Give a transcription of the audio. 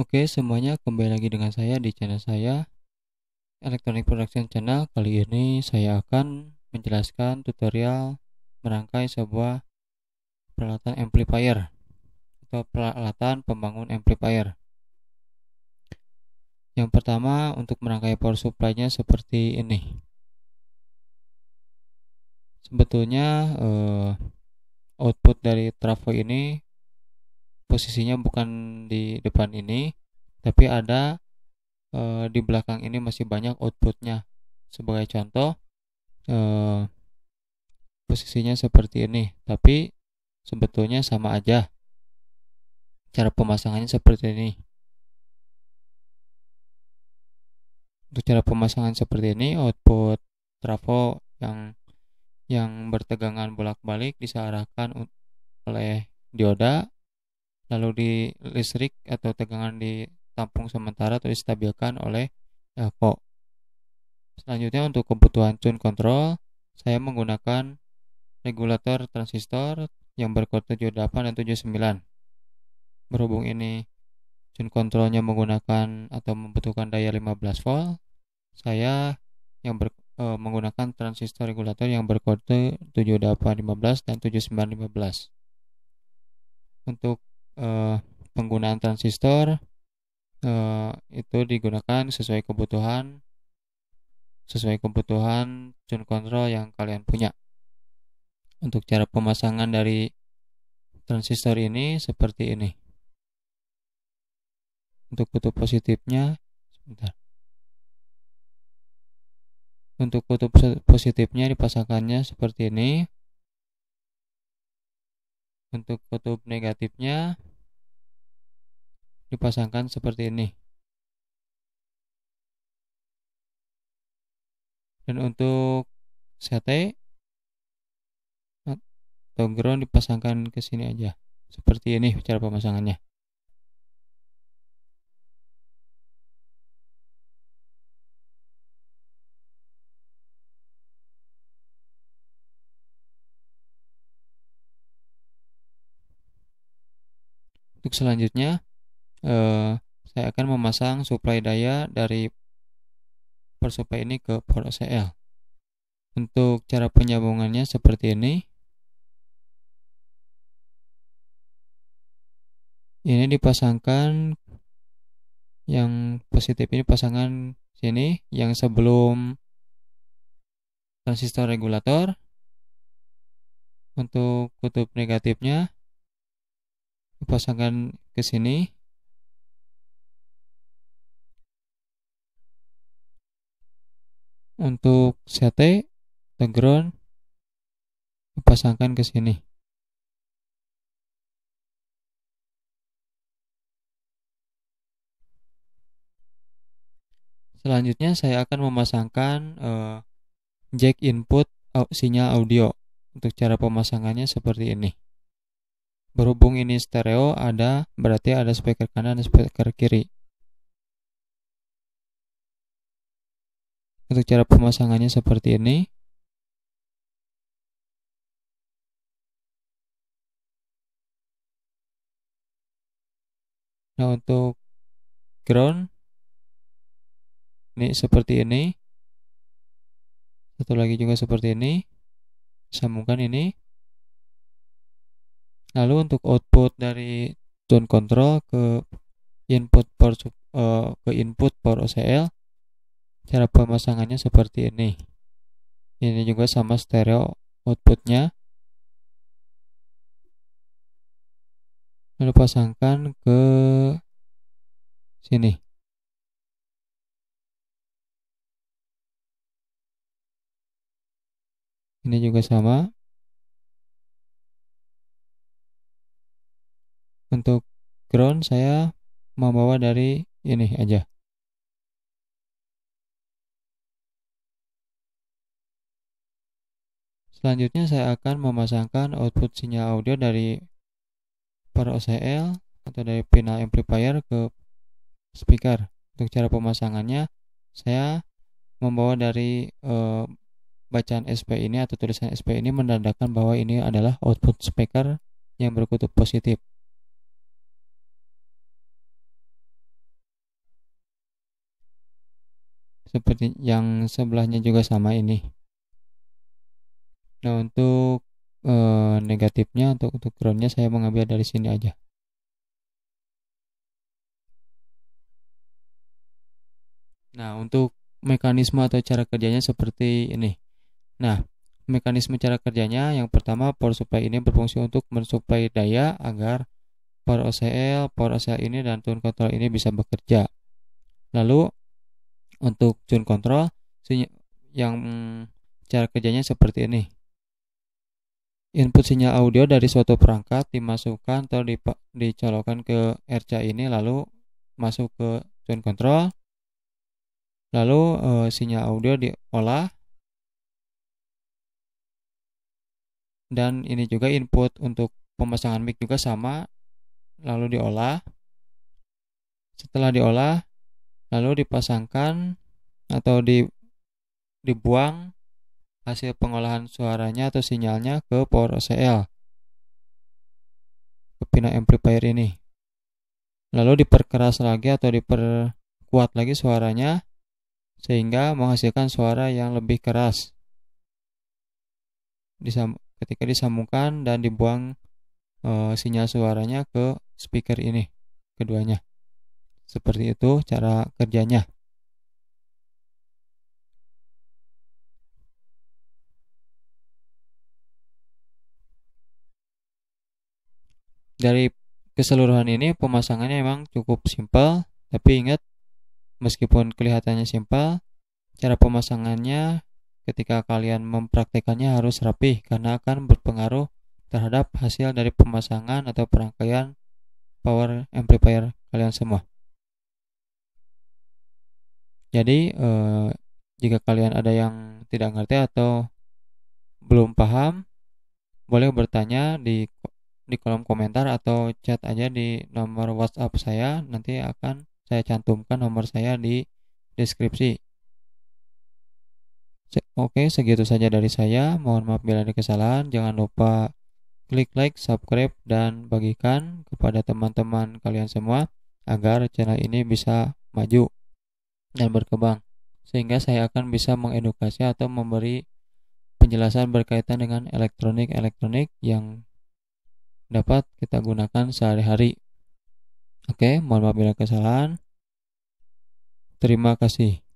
Oke semuanya kembali lagi dengan saya di channel saya Electronic Production Channel Kali ini saya akan menjelaskan tutorial merangkai sebuah peralatan amplifier Atau peralatan pembangun amplifier Yang pertama untuk merangkai power supply nya seperti ini Sebetulnya eh, output dari trafo ini posisinya bukan di depan ini tapi ada e, di belakang ini masih banyak outputnya sebagai contoh e, posisinya seperti ini tapi sebetulnya sama aja cara pemasangannya seperti ini untuk cara pemasangan seperti ini output trafo yang yang bertegangan bolak-balik disearahkan oleh dioda lalu di listrik atau tegangan ditampung sementara atau distabilkan oleh elko. Eh, Selanjutnya untuk kebutuhan tune control, saya menggunakan regulator transistor yang berkode 78 dan 79. Berhubung ini tune controlnya menggunakan atau membutuhkan daya 15 volt, saya yang ber, e, menggunakan transistor regulator yang berkode 7815 dan 7915. Untuk eh, penggunaan transistor eh, itu digunakan sesuai kebutuhan sesuai kebutuhan tune control yang kalian punya. Untuk cara pemasangan dari transistor ini seperti ini. Untuk kutub positifnya, sebentar. Untuk kutub positifnya dipasangkannya seperti ini. Untuk kutub negatifnya dipasangkan seperti ini. Dan untuk CT atau ground dipasangkan ke sini aja. Seperti ini cara pemasangannya. Untuk selanjutnya, eh, saya akan memasang suplai daya dari persuplai ini ke port OCL. Untuk cara penyambungannya seperti ini. Ini dipasangkan yang positif ini pasangan sini yang sebelum transistor regulator untuk kutub negatifnya pasangkan ke sini. Untuk CT, background, pasangkan ke sini. Selanjutnya saya akan memasangkan uh, jack input sinyal audio. Untuk cara pemasangannya seperti ini. Berhubung ini stereo ada berarti ada speaker kanan dan speaker kiri. Untuk cara pemasangannya seperti ini. Nah, untuk ground ini seperti ini. Satu lagi juga seperti ini. Sambungkan ini. Lalu untuk output dari tone control ke input port uh, eh, ke input port OCL cara pemasangannya seperti ini. Ini juga sama stereo outputnya. Lalu pasangkan ke sini. Ini juga sama. untuk ground saya membawa dari ini aja. Selanjutnya saya akan memasangkan output sinyal audio dari per OCL atau dari final amplifier ke speaker. Untuk cara pemasangannya saya membawa dari e, bacaan SP ini atau tulisan SP ini menandakan bahwa ini adalah output speaker yang berkutub positif. seperti yang sebelahnya juga sama ini nah untuk e, negatifnya untuk untuk groundnya saya mengambil dari sini aja nah untuk mekanisme atau cara kerjanya seperti ini nah mekanisme cara kerjanya yang pertama power supply ini berfungsi untuk mensuplai daya agar power OCL, power OCL ini dan tone control ini bisa bekerja. Lalu untuk tune control yang cara kerjanya seperti ini. Input sinyal audio dari suatu perangkat dimasukkan atau dicolokkan ke RCA ini lalu masuk ke tune control. Lalu e, sinyal audio diolah. Dan ini juga input untuk pemasangan mic juga sama lalu diolah. Setelah diolah lalu dipasangkan atau di, dibuang hasil pengolahan suaranya atau sinyalnya ke power OCL ke pina amplifier ini lalu diperkeras lagi atau diperkuat lagi suaranya sehingga menghasilkan suara yang lebih keras Disam ketika disambungkan dan dibuang e, sinyal suaranya ke speaker ini keduanya seperti itu cara kerjanya. Dari keseluruhan ini pemasangannya memang cukup simpel, tapi ingat meskipun kelihatannya simpel, cara pemasangannya ketika kalian mempraktekannya harus rapih karena akan berpengaruh terhadap hasil dari pemasangan atau perangkaian power amplifier kalian semua. Jadi eh, jika kalian ada yang tidak ngerti atau belum paham, boleh bertanya di di kolom komentar atau chat aja di nomor WhatsApp saya. Nanti akan saya cantumkan nomor saya di deskripsi. Oke, segitu saja dari saya. Mohon maaf bila ada kesalahan. Jangan lupa klik like, subscribe, dan bagikan kepada teman-teman kalian semua agar channel ini bisa maju dan berkembang, sehingga saya akan bisa mengedukasi atau memberi penjelasan berkaitan dengan elektronik-elektronik yang dapat kita gunakan sehari-hari. Oke, mohon maaf bila kesalahan. Terima kasih.